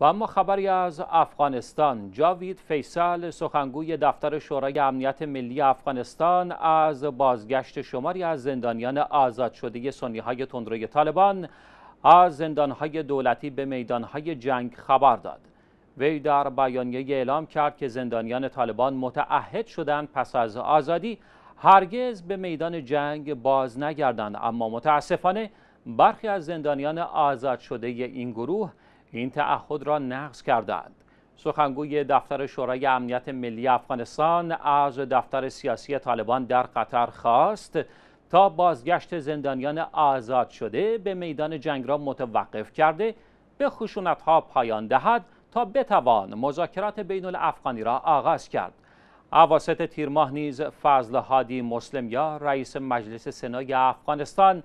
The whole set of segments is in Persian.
و اما خبری از افغانستان جاوید فیصل سخنگوی دفتر شورای امنیت ملی افغانستان از بازگشت شماری از زندانیان آزاد شده سنی های تندروی طالبان از زندان های دولتی به میدان های جنگ خبر داد وی در بیانیه اعلام کرد که زندانیان طالبان متعهد شدند پس از آزادی هرگز به میدان جنگ باز نگردند اما متاسفانه برخی از زندانیان آزاد شده این گروه این تعهد را نقض کردند. سخنگوی دفتر شورای امنیت ملی افغانستان از دفتر سیاسی طالبان در قطر خواست تا بازگشت زندانیان آزاد شده به میدان جنگ را متوقف کرده به خشونت ها پایان دهد تا بتوان مذاکرات بین الافغانی را آغاز کرد. عواست تیر نیز فضل هادی مسلمیا رئیس مجلس سنای افغانستان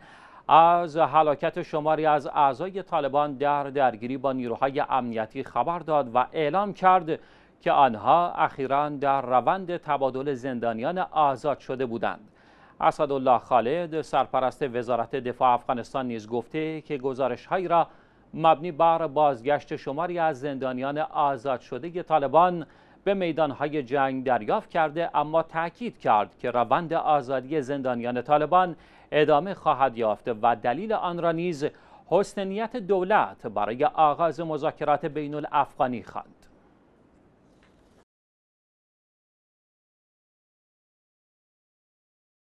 از حلاکت شماری از اعضای طالبان در درگیری با نیروهای امنیتی خبر داد و اعلام کرد که آنها اخیرا در روند تبادل زندانیان آزاد شده بودند اسدالله خالد سرپرست وزارت دفاع افغانستان نیز گفته که هایی را مبنی بر بازگشت شماری از زندانیان آزاد شده طالبان به میدانهای جنگ دریافت کرده اما تاکید کرد که روند آزادی زندانیان طالبان ادامه خواهد یافت و دلیل آن را نیز حسن نیت دولت برای آغاز مذاکرات بین الافغانی خواند.